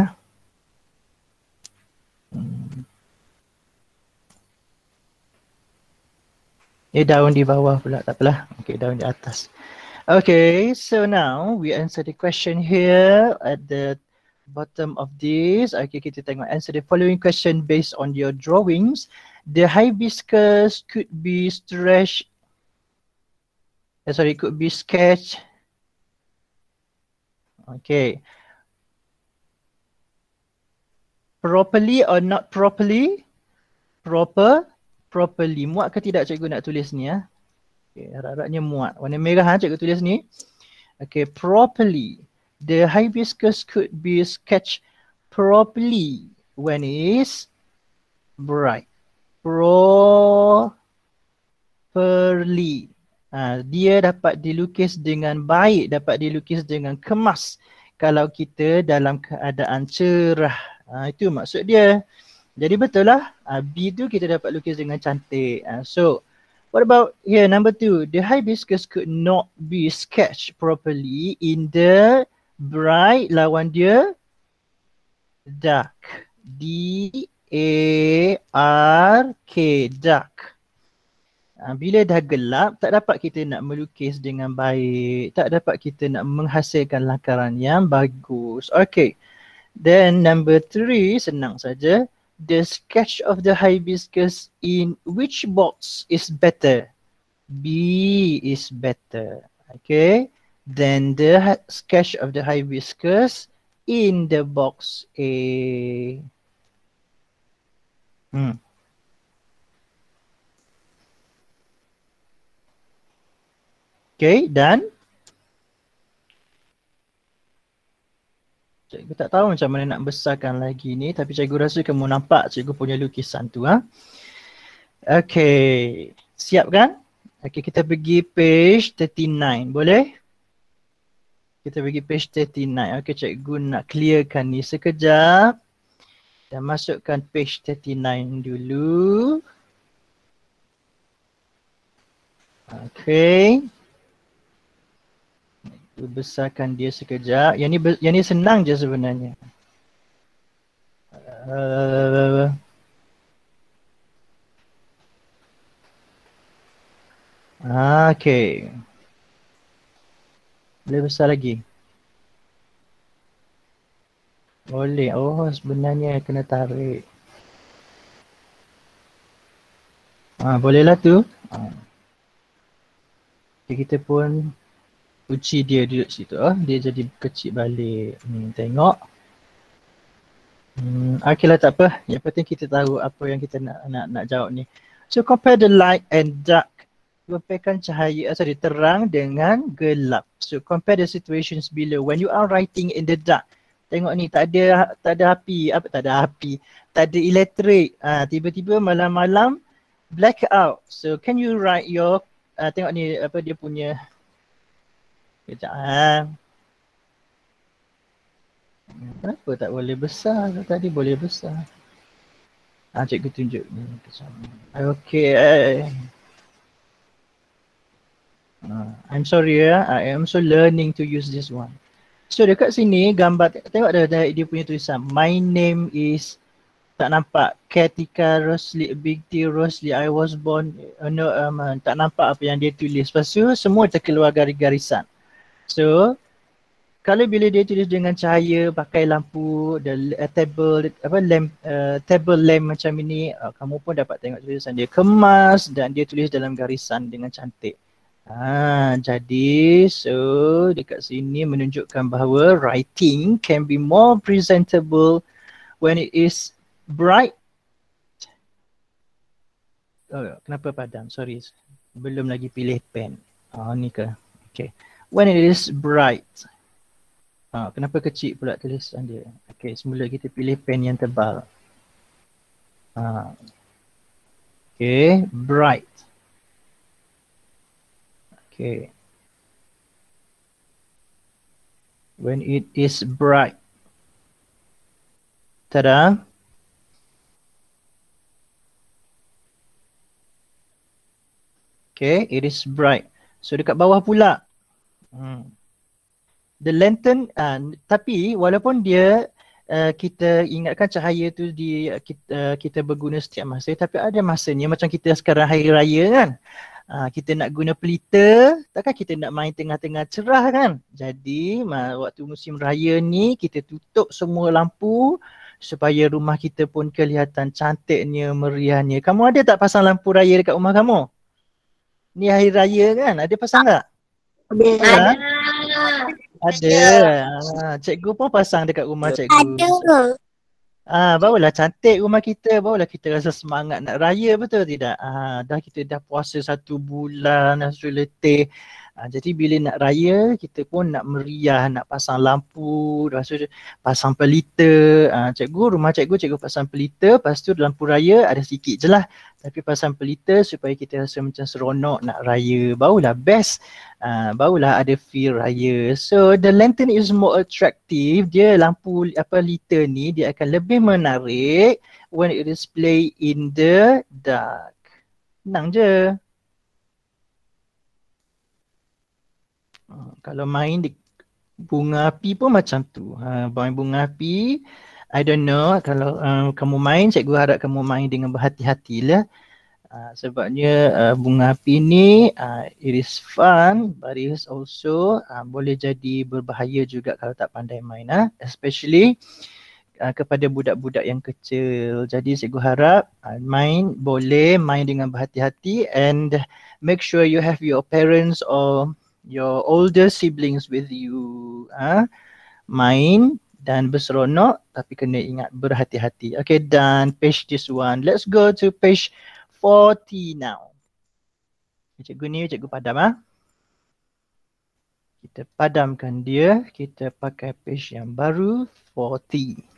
hmm. Eh daun di bawah pula tak apalah. Okey daun di atas. Okay, so now we answer the question here at the bottom of this. Okay, kita tengok answer the following question based on your drawings. The hibiscus could be stretched. Eh, sorry, could be sketched. Okay. Properly or not properly? Proper. Properly. Muat ke tidak cikgu nak tulis ni? Ya? Okay, harap-harapnya muat. Warna merah ha, cikgu tulis ni. Okay, properly. The hibiscus could be sketched properly when it is bright. Properly. Ha, dia dapat dilukis dengan baik, dapat dilukis dengan kemas kalau kita dalam keadaan cerah. Ha, itu maksud dia. Jadi betul lah. Ha, B tu kita dapat lukis dengan cantik. Ha, so, uh, What about yeah number two? The hibiscus could not be sketched properly in the bright lawan dia dark. D A R K dark. Ah, bila dah gelap, tak dapat kita nak melukis dengan baik. Tak dapat kita nak menghasilkan lakaran yang bagus. Okay. Then number three, senang saja. the sketch of the hibiscus in which box is better? B is better, okay? Then the sketch of the hibiscus in the box A. Hmm. Okay, done? Cikgu tak tahu macam mana nak besarkan lagi ni tapi cikgu rasa kamu nampak cikgu punya lukisan tu ha. Okey, siap kan? Okay, kita pergi page 39. Boleh? Kita pergi page 39. Okey, cikgu nak clearkan ni sekejap. Dan masukkan page 39 dulu. Okay. Besarkan dia sekejap. Yang ni, yang ni senang je sebenarnya. Uh, ah, okay. Boleh besar lagi. Boleh. Oh sebenarnya kena tarik. Ah, bolehlah tu. Ah. Kita pun Uci dia duduk situ ah. Dia jadi kecil balik. Hmm, tengok. Hmm, okeylah tak apa. Yang penting kita tahu apa yang kita nak nak nak jawab ni. So compare the light and dark. Bepekan cahaya, ah, sorry, terang dengan gelap. So compare the situations below. When you are writing in the dark, tengok ni tak ada tak ada api, apa tak ada api, tak ada elektrik. Ah, tiba-tiba malam-malam black out. So can you write your uh, tengok ni apa dia punya Kejap ha. Kenapa tak boleh besar? tadi boleh besar. Ha, cikgu tunjuk ni ke sana. Okay. Eh. Ah, I'm sorry ya. Yeah. I am so learning to use this one. So dekat sini gambar tengok dah, dah dia punya tulisan. My name is tak nampak Katika Rosli Big T Rosli I was born uh, no, um, tak nampak apa yang dia tulis. Pasal semua terkeluar garis-garisan. So kalau bila dia tulis dengan cahaya pakai lampu the uh, table apa lamp uh, table lamp macam ini uh, kamu pun dapat tengok tulisan dia kemas dan dia tulis dalam garisan dengan cantik. Ha jadi so dekat sini menunjukkan bahawa writing can be more presentable when it is bright Oh, kenapa padam? Sorry. Belum lagi pilih pen. Oh, ni ke? Okay when it is bright. Ha, kenapa kecil pula tulis dia? Okay, semula kita pilih pen yang tebal. Ha. Okay, bright. Okay. When it is bright. Tada. Okay, it is bright. So dekat bawah pula. Hmm. The lantern uh, tapi walaupun dia uh, kita ingatkan cahaya tu di uh, ah, kita, uh, kita berguna setiap masa tapi ada masa ni macam kita sekarang hari raya kan. Uh, kita nak guna pelita takkan kita nak main tengah-tengah cerah kan. Jadi waktu musim raya ni kita tutup semua lampu supaya rumah kita pun kelihatan cantiknya, meriahnya. Kamu ada tak pasang lampu raya dekat rumah kamu? Ni hari raya kan? Ada pasang tak? tak? Ada. Ha? Ada. Ha, cikgu pun pasang dekat rumah cikgu. Ada. Ah, barulah cantik rumah kita, barulah kita rasa semangat nak raya betul tidak? Ah, dah kita dah puasa satu bulan, dah sudah letih. Uh, jadi bila nak raya kita pun nak meriah, nak pasang lampu, lepas tu pasang pelita. Uh, cikgu, rumah cikgu, cikgu pasang pelita. Lepas tu lampu raya ada sikit je lah. Tapi pasang pelita supaya kita rasa macam seronok nak raya. Barulah best. Uh, barulah ada feel raya. So the lantern is more attractive. Dia lampu apa liter ni dia akan lebih menarik when it is play in the dark. Senang je. Ah, kalau main di bunga api pun macam tu. Ha, main bunga api, I don't know kalau uh, kamu main, cikgu harap kamu main dengan berhati-hati lah. Uh, ah, sebabnya uh, bunga api ni uh, it is fun but it is also uh, boleh jadi berbahaya juga kalau tak pandai main lah. uh. especially uh, kepada budak-budak yang kecil jadi cikgu harap uh, main boleh main dengan berhati-hati and make sure you have your parents or your older siblings with you ah ha? main dan berseronok tapi kena ingat berhati-hati okay dan page this one let's go to page 40 now cikgu ni cikgu padam ah kita padamkan dia kita pakai page yang baru 40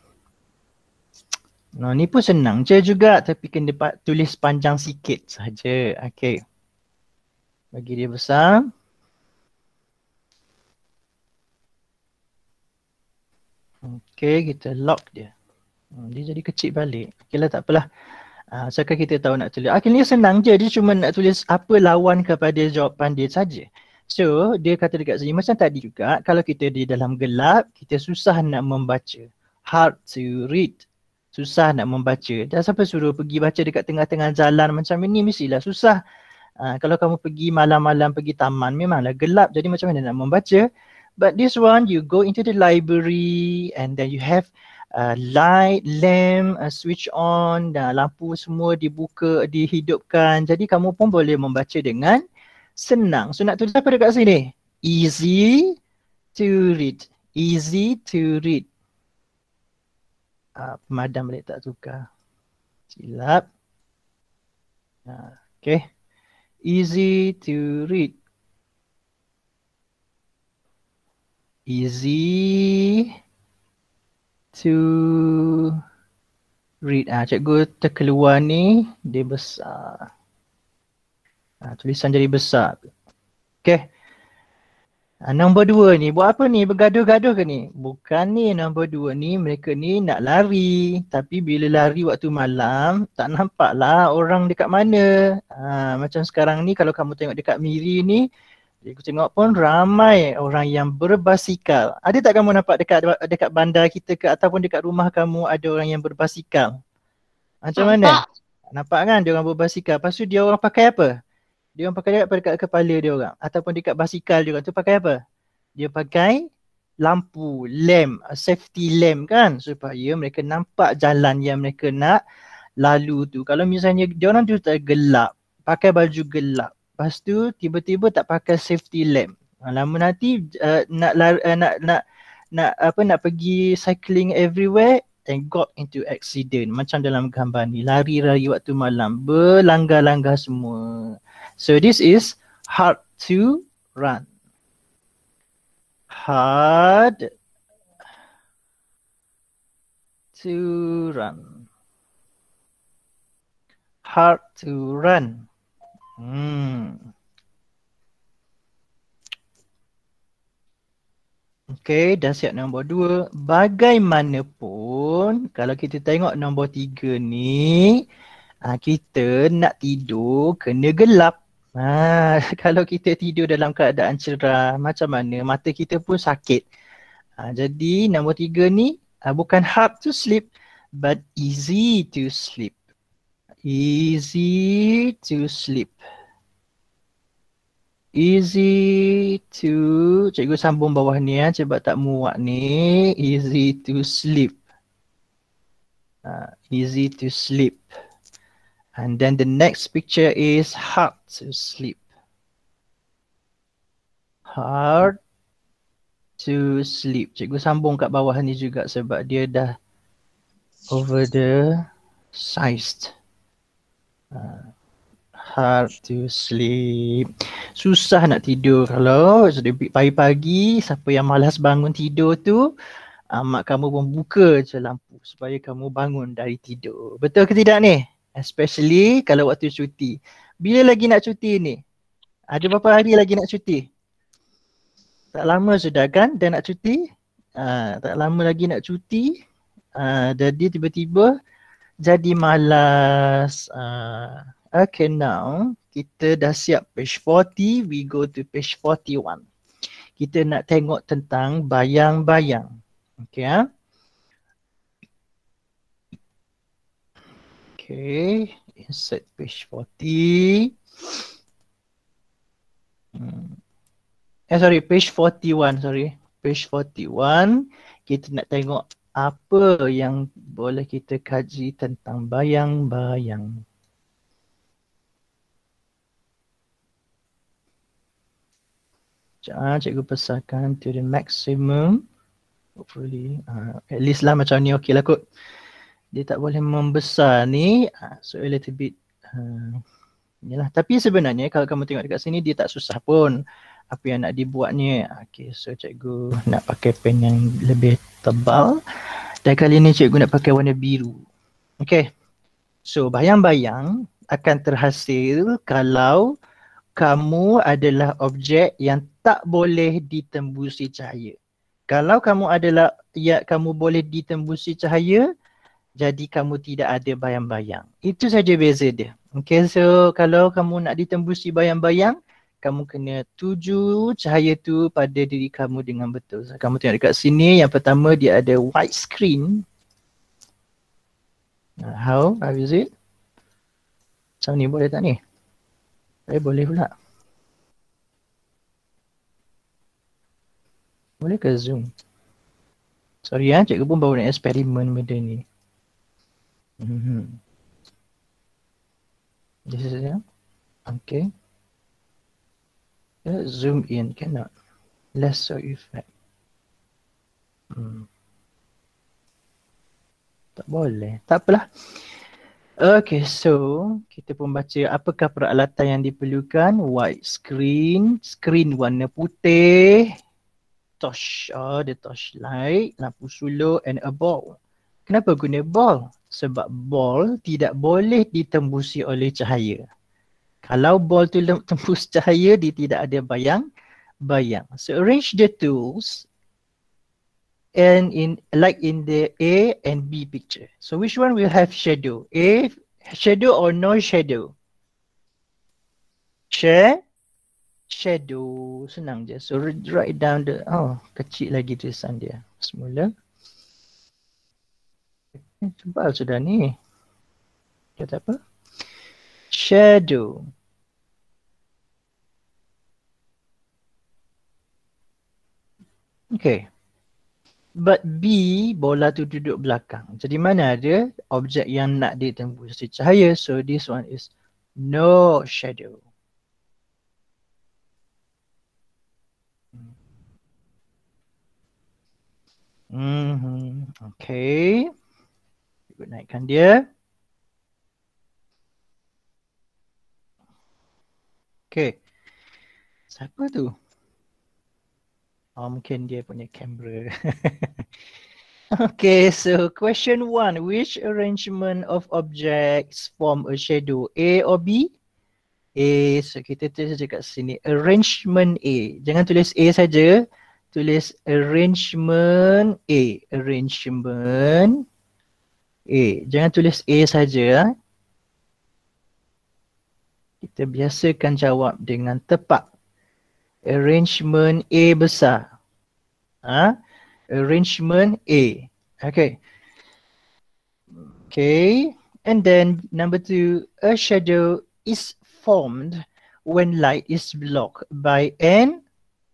No, ni pun senang je juga tapi kena dapat tulis panjang sikit saja. Okay. Bagi dia besar. Okay, kita lock dia. Hmm, dia jadi kecil balik. Okay lah, tak apalah. Uh, ah, Sekarang kita tahu nak tulis. Akhirnya senang je. Dia cuma nak tulis apa lawan kepada jawapan dia saja. So, dia kata dekat sini macam tadi juga, kalau kita di dalam gelap, kita susah nak membaca. Hard to read. Susah nak membaca. Dan siapa suruh pergi baca dekat tengah-tengah jalan macam ini, mestilah susah. Uh, kalau kamu pergi malam-malam pergi taman, memanglah gelap. Jadi macam mana nak membaca? But this one, you go into the library and then you have uh, light, lamp, uh, switch on, uh, lampu semua dibuka, dihidupkan. Jadi kamu pun boleh membaca dengan senang. So nak tulis apa dekat sini? Easy to read. Easy to read. Uh, pemadam boleh tak tukar. Silap. Uh, okay. Easy to read. easy to read. Ah, cikgu terkeluar ni dia besar. Ah, tulisan jadi besar. Okay. Ah, nombor dua ni buat apa ni? Bergaduh-gaduh ke ni? Bukan ni nombor dua ni mereka ni nak lari. Tapi bila lari waktu malam tak nampak lah orang dekat mana. Ah, macam sekarang ni kalau kamu tengok dekat miri ni jadi aku tengok pun ramai orang yang berbasikal. Ada tak kamu nampak dekat dekat bandar kita ke ataupun dekat rumah kamu ada orang yang berbasikal? Macam nampak. mana? Nampak kan dia orang berbasikal. Lepas dia orang pakai apa? Dia orang pakai dekat, dekat kepala dia orang ataupun dekat basikal dia orang tu pakai apa? Dia pakai lampu, lem, safety lem kan supaya mereka nampak jalan yang mereka nak lalu tu. Kalau misalnya dia orang tu tergelap, pakai baju gelap, Lepas tu tiba-tiba tak pakai safety lamp. Ha, lama nanti uh, nak, lari, uh, ah, nak nak nak apa nak pergi cycling everywhere and got into accident macam dalam gambar ni lari lari waktu malam berlanggar-langgar semua. So this is hard to run. Hard to run. Hard to run. Hmm. Okey, dah siap nombor dua. Bagaimanapun, kalau kita tengok nombor tiga ni, ah, kita nak tidur kena gelap. Ha, kalau kita tidur dalam keadaan cerah, macam mana? Mata kita pun sakit. Ha, jadi, nombor tiga ni bukan hard to sleep, but easy to sleep easy to sleep. Easy to, cikgu sambung bawah ni ya, eh, cikgu tak muak ni. Easy to sleep. Uh, easy to sleep. And then the next picture is hard to sleep. Hard to sleep. Cikgu sambung kat bawah ni juga sebab dia dah over the sized. Uh, hard to sleep. Susah nak tidur kalau sedih pagi-pagi. Siapa yang malas bangun tidur tu, uh, mak kamu pun buka je lampu supaya kamu bangun dari tidur. Betul ke tidak ni? Especially kalau waktu cuti. Bila lagi nak cuti ni? Ada berapa hari lagi nak cuti? Tak lama sudah kan dan nak cuti? Uh, tak lama lagi nak cuti. Uh, jadi tiba-tiba jadi malas. Uh, okay now, kita dah siap page 40, we go to page 41. Kita nak tengok tentang bayang-bayang. Okay ya. Okay, insert page 40. Hmm. Eh sorry, page 41, sorry. Page 41, kita nak tengok apa yang boleh kita kaji tentang bayang-bayang? Sekejap, ah, cikgu besarkan to the maximum. Hopefully, uh, at least lah macam ni okey lah kot. Dia tak boleh membesar ni. Uh, so, a little bit. Uh, inilah. Tapi sebenarnya kalau kamu tengok dekat sini, dia tak susah pun apa yang nak dibuat ni. Okey, so cikgu nak pakai pen yang lebih tebal. Dan kali ni cikgu nak pakai warna biru. Okey. So, bayang-bayang akan terhasil kalau kamu adalah objek yang tak boleh ditembusi cahaya. Kalau kamu adalah ya kamu boleh ditembusi cahaya, jadi kamu tidak ada bayang-bayang. Itu saja beza dia. Okay, so kalau kamu nak ditembusi bayang-bayang, kamu kena tuju cahaya tu pada diri kamu dengan betul. So, kamu tengok dekat sini yang pertama dia ada white screen. How? How is it? Macam ni boleh tak ni? Eh boleh pula. Boleh ke zoom? Sorry ya, cikgu pun baru nak eksperimen benda ni. Mm-hmm. This is it. Yeah? Okay. Uh, zoom in cannot. Lesser effect. Hmm. Tak boleh. Tak apalah. Okay, so kita pun baca apakah peralatan yang diperlukan. White screen. Screen warna putih. Torch. Oh, the torch light. Lampu suluh and a ball. Kenapa guna ball? Sebab ball tidak boleh ditembusi oleh cahaya. Kalau ball tu tembus cahaya dia tidak ada bayang bayang. So arrange the tools and in like in the A and B picture. So which one will have shadow? A shadow or no shadow? Share shadow. Senang je. So write down the oh kecil lagi tulisan dia. Semula. Cepat sudah ni. Kata apa? Shadow. Okay. But B, bola tu duduk belakang. Jadi mana ada objek yang nak ditembusi cahaya. So this one is no shadow. Mm-hmm. Okay. Cuba naikkan dia. Okay. Siapa tu? Uh, mungkin dia punya kamera. okay, so question one. Which arrangement of objects form a shadow? A or B? A. So kita tulis saja kat sini. Arrangement A. Jangan tulis A saja. Tulis arrangement A. Arrangement A. Jangan tulis A saja. Ah. Kita biasakan jawab dengan tepat arrangement A besar. Ha? Arrangement A. Okay. Okay. And then number two, a shadow is formed when light is blocked by an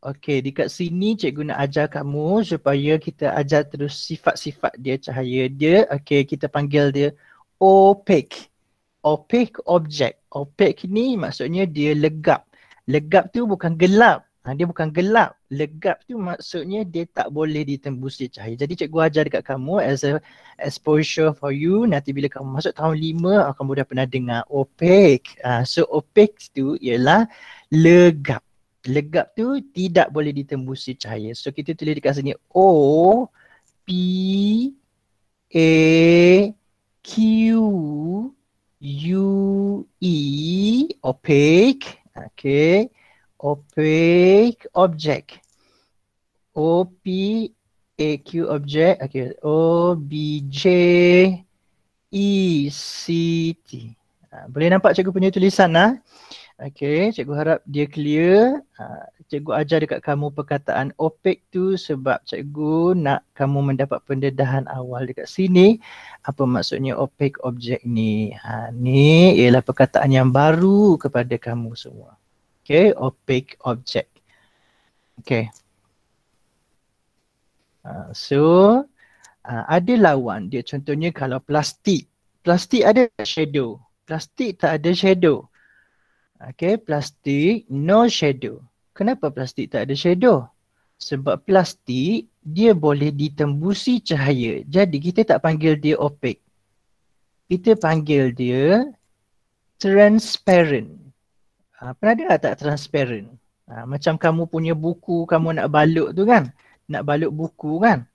Okay, dekat sini cikgu nak ajar kamu supaya kita ajar terus sifat-sifat dia, cahaya dia. Okay, kita panggil dia opaque. Opaque object. Opaque ni maksudnya dia legap. Legap tu bukan gelap. Ha, dia bukan gelap. Legap tu maksudnya dia tak boleh ditembusi cahaya. Jadi cikgu ajar dekat kamu as a exposure for you. Nanti bila kamu masuk tahun 5, kamu dah pernah dengar opaque. Ha, so opaque tu ialah legap. Legap tu tidak boleh ditembusi cahaya. So kita tulis dekat sini O P A Q U E opaque Okay. Opaque object. O P A Q object. Okay. O B J E C T. Ah, boleh nampak cikgu punya tulisan lah. Okay. Cikgu harap dia clear. Ah, cikgu ajar dekat kamu perkataan OPEC tu sebab cikgu nak kamu mendapat pendedahan awal dekat sini apa maksudnya OPEC objek ni. Ha, ni ialah perkataan yang baru kepada kamu semua. Okay, OPEC objek. Okay. Uh, ha, so, uh, ada lawan dia contohnya kalau plastik. Plastik ada shadow. Plastik tak ada shadow. Okay, plastik no shadow kenapa plastik tak ada shadow? Sebab plastik dia boleh ditembusi cahaya. Jadi kita tak panggil dia opaque. Kita panggil dia transparent. Ha, pernah dengar tak transparent? Ha, macam kamu punya buku kamu nak balut tu kan? Nak balut buku kan?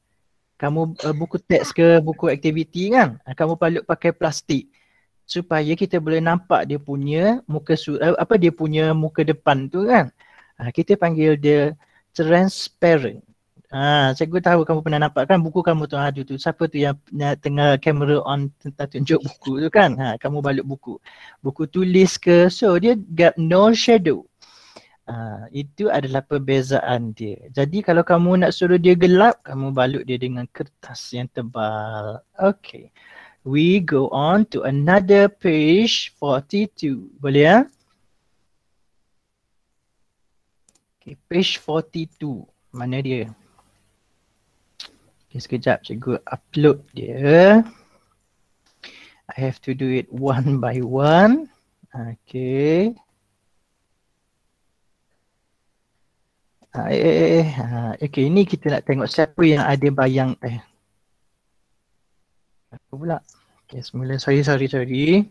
Kamu uh, buku teks ke buku aktiviti kan? Ha, kamu balut pakai plastik supaya kita boleh nampak dia punya muka surat, eh, apa dia punya muka depan tu kan? Ah, kita panggil dia transparent. Ha, cikgu tahu kamu pernah nampak kan buku kamu tu ada ah, tu. Siapa tu yang tengah kamera on tentang tunjuk buku tu kan? Ha, kamu balut buku. Buku tulis ke? So dia got no shadow. Ha, itu adalah perbezaan dia. Jadi kalau kamu nak suruh dia gelap, kamu balut dia dengan kertas yang tebal. Okay. We go on to another page 42. Boleh ya? Okay, page 42. Mana dia? Okay, sekejap cikgu upload dia. I have to do it one by one. Okay. Uh, eh, eh, eh. Ah, okay, ini kita nak tengok siapa yang ada bayang. Eh. Apa pula? Okay, semula. Sorry, sorry, sorry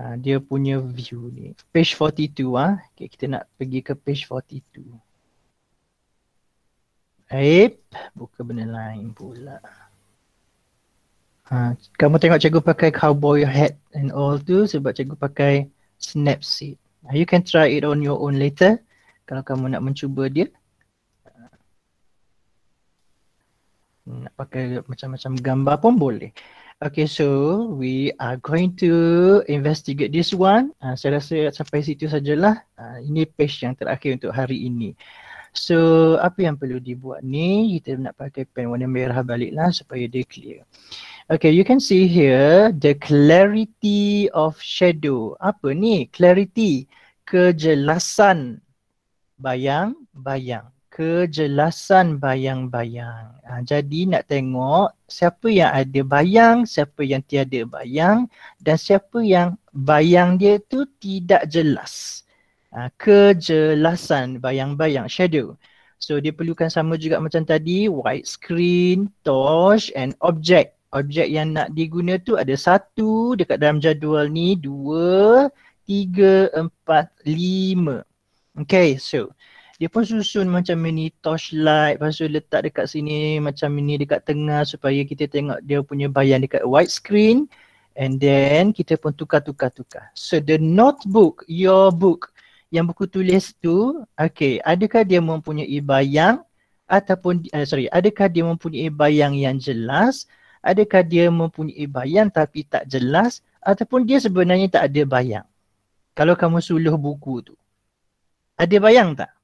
uh, dia punya view ni. Page 42 ah. Huh? Okay, kita nak pergi ke page 42. Aip, buka benda lain pula. Uh, kamu tengok cikgu pakai cowboy hat and all tu sebab cikgu pakai snapseed. Uh, ah, you can try it on your own later kalau kamu nak mencuba dia. Nak pakai macam-macam gambar pun boleh. Okay, so we are going to investigate this one. Uh, saya rasa sampai situ sajalah. Uh, ini page yang terakhir untuk hari ini. So, apa yang perlu dibuat ni? Kita nak pakai pen warna merah baliklah supaya dia clear. Okay, you can see here the clarity of shadow. Apa ni? Clarity. Kejelasan. Bayang, bayang kejelasan bayang-bayang. Ha, jadi nak tengok siapa yang ada bayang, siapa yang tiada bayang dan siapa yang bayang dia tu tidak jelas. Ha, kejelasan bayang-bayang, shadow. So dia perlukan sama juga macam tadi, white screen, torch and object. Objek yang nak diguna tu ada satu dekat dalam jadual ni, dua, tiga, empat, lima. Okay, so uh, dia pun susun macam mini torchlight lepas tu letak dekat sini macam ini dekat tengah supaya kita tengok dia punya bayang dekat white screen and then kita pun tukar tukar tukar so the notebook your book yang buku tulis tu okay adakah dia mempunyai bayang ataupun uh, sorry adakah dia mempunyai bayang yang jelas adakah dia mempunyai bayang tapi tak jelas ataupun dia sebenarnya tak ada bayang kalau kamu suluh buku tu ada bayang tak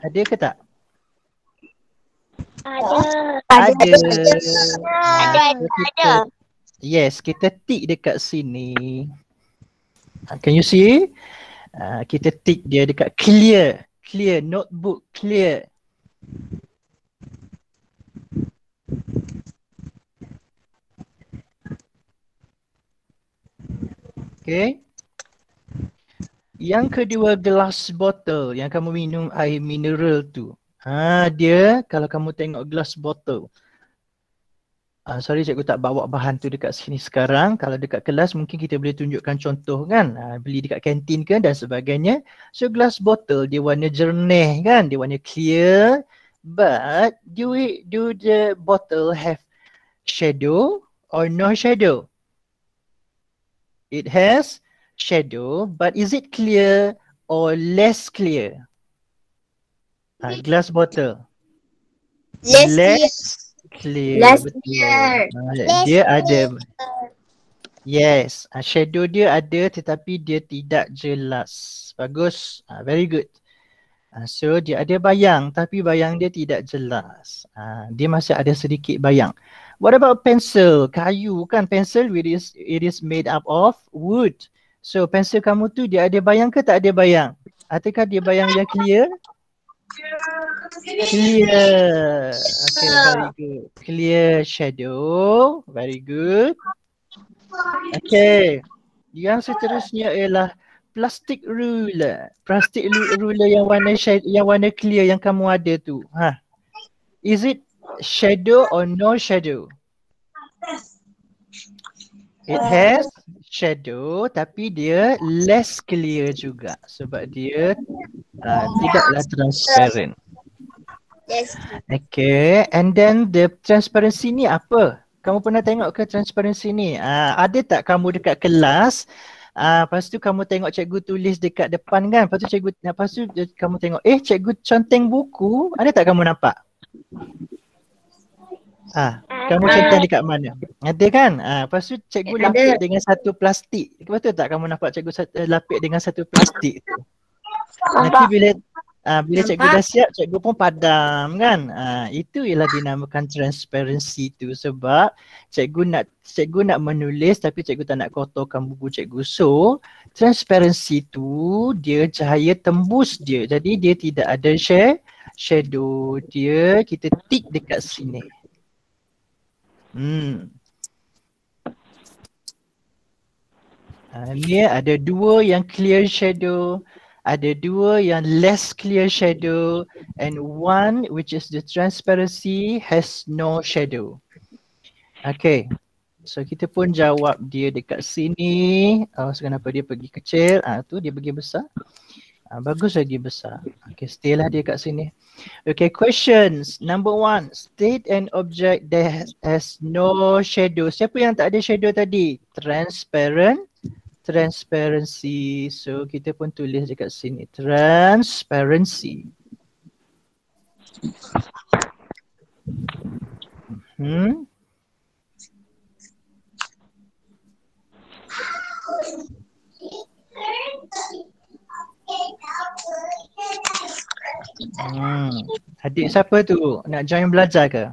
Ada ke tak? Ada. Ada. Ada. Ada. ada. Kita, yes, kita tick dekat sini. Uh, can you see? Uh, kita tick dia dekat clear. Clear. Notebook clear. Okay. Yang kedua glass bottle yang kamu minum air mineral tu. Ha dia kalau kamu tengok glass bottle. Ah sorry cikgu tak bawa bahan tu dekat sini sekarang. Kalau dekat kelas mungkin kita boleh tunjukkan contoh kan. Uh, beli dekat kantin ke dan sebagainya. So glass bottle dia warna jernih kan, dia warna clear but do it, do the bottle have shadow or no shadow? It has shadow but is it clear or less clear uh, glass bottle less, less clear, clear. Less clear. Ah, less dia clear. ada Yes, uh, ah, shadow dia ada tetapi dia tidak jelas. Bagus, uh, very good. Uh, so dia ada bayang tapi bayang dia tidak jelas. Uh, dia masih ada sedikit bayang. What about pencil? Kayu kan pencil it is it is made up of wood. Uh, So pensel kamu tu dia ada bayang ke tak ada bayang? Adakah dia bayang yang clear? Clear. Okay, very good. Clear shadow. Very good. Okay. Yang seterusnya ialah plastik ruler. Plastik ruler yang warna shade, yang warna clear yang kamu ada tu. Ha. Is it shadow or no shadow? It has shadow tapi dia less clear juga sebab dia uh, oh, tidaklah transparent. Yes. Okay, and then the transparency ni apa? Kamu pernah tengok ke transparency ni? Uh, ada tak kamu dekat kelas? Ah, uh, lepas tu kamu tengok cikgu tulis dekat depan kan? Lepas tu cikgu, lepas tu kamu tengok, eh cikgu conteng buku, ada tak kamu nampak? Ah, ah, kamu ah. centang dekat mana? Ada kan? Ah, lepas tu cikgu eh, lapik dengan satu plastik. Betul tak kamu nampak cikgu eh, lapik dengan satu plastik tu? Nampak. Nanti bila ah, bila nampak. cikgu dah siap, cikgu pun padam kan? Ah, itu ialah dinamakan transparency tu sebab cikgu nak cikgu nak menulis tapi cikgu tak nak kotorkan buku cikgu. So, transparency tu dia cahaya tembus dia. Jadi dia tidak ada share shadow dia kita tick dekat sini. Hmm. Uh, ni eh, ada dua yang clear shadow, ada dua yang less clear shadow and one which is the transparency has no shadow. Okay. So kita pun jawab dia dekat sini. Oh, apa dia pergi kecil? Ah tu dia pergi besar. Ah, bagus lagi besar. Okay, stay lah dia kat sini. Okay, questions. Number one, state and object that has no shadow. Siapa yang tak ada shadow tadi? Transparent. Transparency. So, kita pun tulis dekat sini. Transparency. Hmm. Transparency. Hmm. Adik siapa tu? Nak join belajar ke?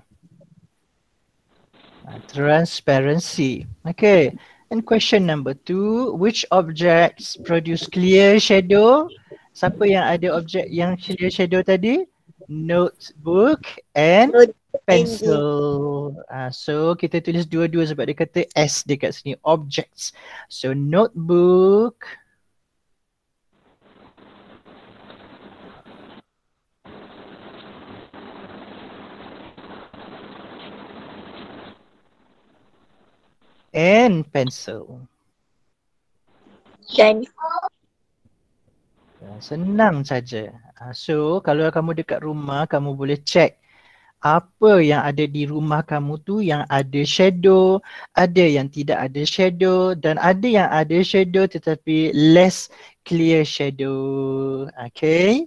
Ah, transparency. Okay. And question number two, which objects produce clear shadow? Siapa yang ada objek yang clear shadow tadi? Notebook and pencil. Uh, so kita tulis dua-dua sebab dia kata S dekat sini. Objects. So notebook, and pencil. Dan ya, senang saja. Ah, so kalau kamu dekat rumah kamu boleh check apa yang ada di rumah kamu tu yang ada shadow, ada yang tidak ada shadow dan ada yang ada shadow tetapi less clear shadow. Okay.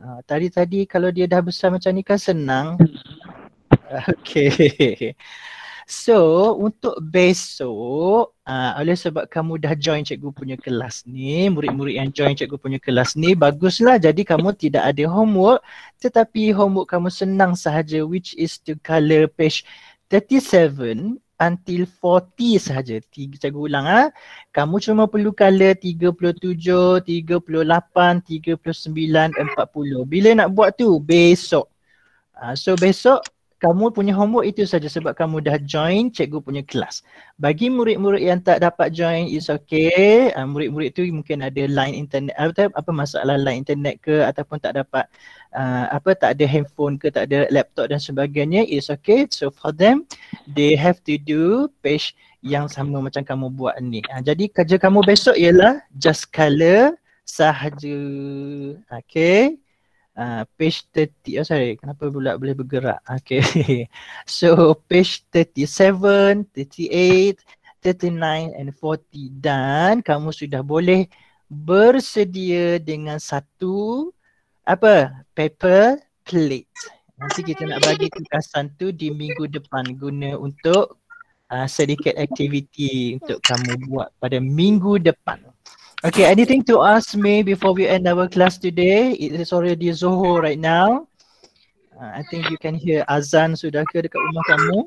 Ah, tadi-tadi kalau dia dah besar macam ni kan senang. Hmm. Okay. So untuk besok uh, oleh sebab kamu dah join cikgu punya kelas ni, murid-murid yang join cikgu punya kelas ni baguslah jadi kamu tidak ada homework tetapi homework kamu senang sahaja which is to color page 37 until 40 sahaja. Tiga, cikgu ulang ah. Ha? Kamu cuma perlu color 37, 38, 39, 40. Bila nak buat tu? Besok. Uh, so besok kamu punya homework itu saja sebab kamu dah join cikgu punya kelas. Bagi murid-murid yang tak dapat join is okay. Uh, murid-murid tu mungkin ada line internet atau ah, apa masalah line internet ke ataupun tak dapat uh, apa tak ada handphone ke tak ada laptop dan sebagainya is okay. So for them they have to do page yang sama macam kamu buat ni. Uh, jadi kerja kamu besok ialah just color sahaja. Okay. Ah, page 30 oh sorry kenapa pula boleh bergerak okay so page 37 38 39 and 40 dan kamu sudah boleh bersedia dengan satu apa paper plate. Nanti kita nak bagi tugasan tu di minggu depan guna untuk uh, sedikit aktiviti untuk kamu buat pada minggu depan. Okay, anything to ask me before we end our class today? It is already Zoho right now. Uh, I think you can hear azan sudah ke dekat rumah kamu?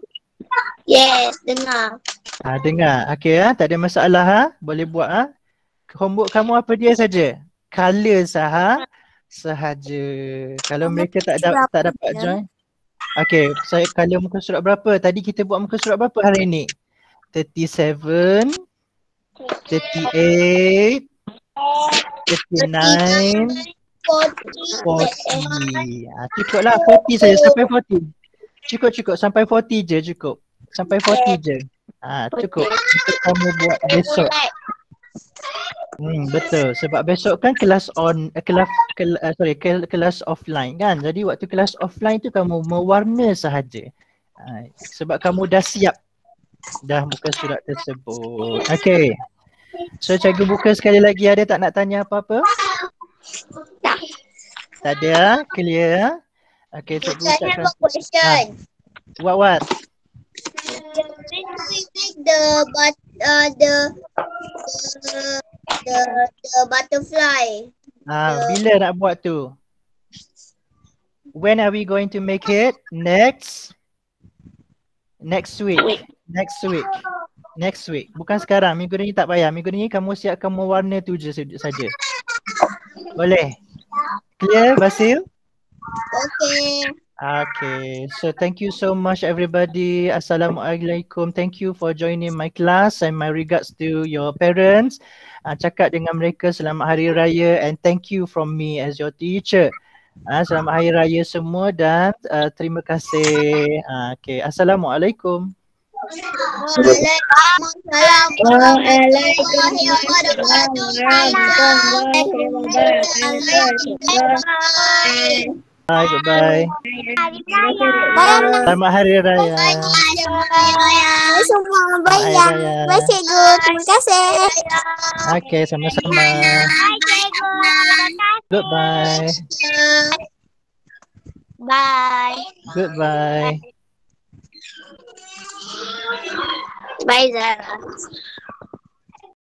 Yes, dengar. Ah, dengar. Okay, ha? tak ada masalah. Ha? Boleh buat. Ha? Homework kamu apa dia saja? Color sah sahaja. Kalau mereka tak, da- tak dapat ya? join. Okay, saya so, color muka surat berapa? Tadi kita buat muka surat berapa hari ini? 37. 38 39 40 ha, lah forty saja sampai forty. Cukup cukup sampai forty je cukup Sampai 40 je ha, Cukup untuk kamu buat besok Hmm, betul sebab besok kan kelas on uh, kelas kel, uh, sorry kel, kelas offline kan jadi waktu kelas offline tu kamu mewarna sahaja uh, sebab kamu dah siap dah buka surat tersebut. Okay. So cikgu buka sekali lagi ada tak nak tanya apa-apa? Tak. Tak ada? Ah? Clear? Ah? Okay cikgu tak ada. Ha. What what? The but uh, the, the the butterfly. Ah, the... bila nak buat tu? When are we going to make it? Next? Next week next week. Next week. Bukan sekarang. Minggu ni tak payah. Minggu ni kamu siapkan mewarna tu je saja. Boleh. Clear, Basil? Okay. Okay. So thank you so much everybody. Assalamualaikum. Thank you for joining my class and my regards to your parents. Uh, cakap dengan mereka selamat hari raya and thank you from me as your teacher. Uh, selamat hari raya semua dan uh, terima kasih. Uh, okay. Assalamualaikum. Bye, goodbye. Tama hari raya. Selamat raya. Masih good. Terima kasih. Okay, sama-sama. Goodbye. Bye. Goodbye. Bye, Zara.